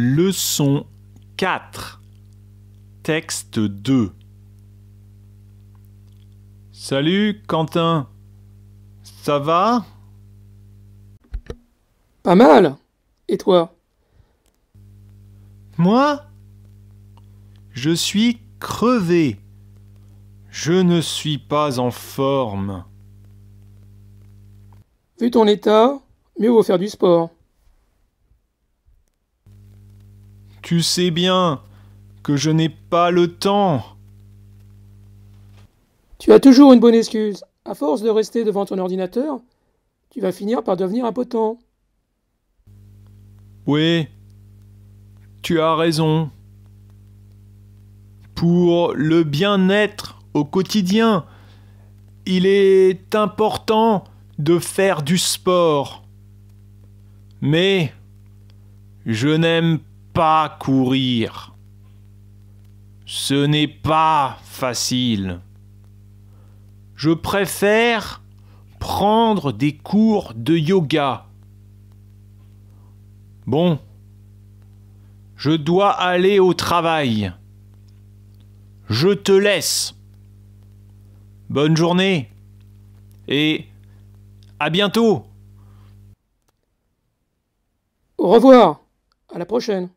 Leçon 4. Texte 2. Salut Quentin. Ça va Pas mal. Et toi Moi Je suis crevé. Je ne suis pas en forme. Vu ton état, mieux vaut faire du sport. Tu sais bien que je n'ai pas le temps. Tu as toujours une bonne excuse. À force de rester devant ton ordinateur, tu vas finir par devenir impotent. Oui, tu as raison. Pour le bien-être au quotidien, il est important de faire du sport. Mais je n'aime courir. Ce n'est pas facile. Je préfère prendre des cours de yoga. Bon, je dois aller au travail. Je te laisse. Bonne journée et à bientôt. Au revoir. À la prochaine.